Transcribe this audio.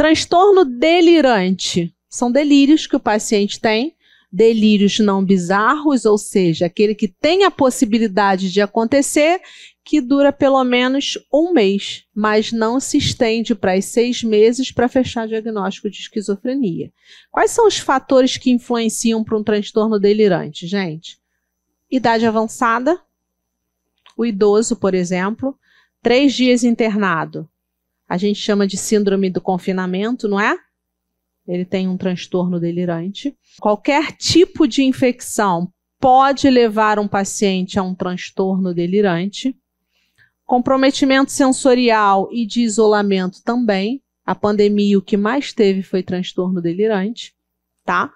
Transtorno delirante. São delírios que o paciente tem, delírios não bizarros, ou seja, aquele que tem a possibilidade de acontecer, que dura pelo menos um mês, mas não se estende para seis meses para fechar diagnóstico de esquizofrenia. Quais são os fatores que influenciam para um transtorno delirante, gente? Idade avançada, o idoso, por exemplo, três dias internado, a gente chama de síndrome do confinamento, não é? Ele tem um transtorno delirante. Qualquer tipo de infecção pode levar um paciente a um transtorno delirante. Comprometimento sensorial e de isolamento também. A pandemia o que mais teve foi transtorno delirante, tá?